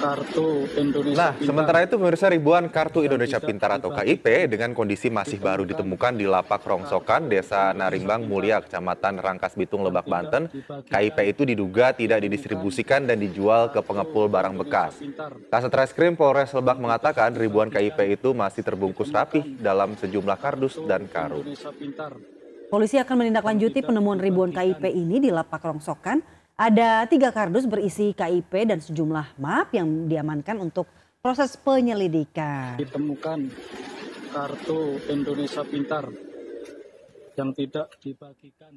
kartu Indonesia Nah, Pintar. sementara itu pemirsa ribuan kartu Indonesia Pintar atau KIP dengan kondisi masih baru ditemukan di lapak rongsokan Desa Narimbang Mulia, Kecamatan Rangkas Bitung, Lebak, Banten. KIP itu diduga tidak didistribusikan dan dijual ke pengepul barang bekas. Kasat Reskrim Polres Lebak mengatakan ribuan KIP itu masih terbungkus rapih dalam sejumlah kardus dan karung. Polisi akan menindaklanjuti penemuan ribuan KIP ini di lapak rongsokan ada tiga kardus berisi KIP dan sejumlah map yang diamankan untuk proses penyelidikan. Ditemukan kartu Indonesia Pintar yang tidak dibagikan.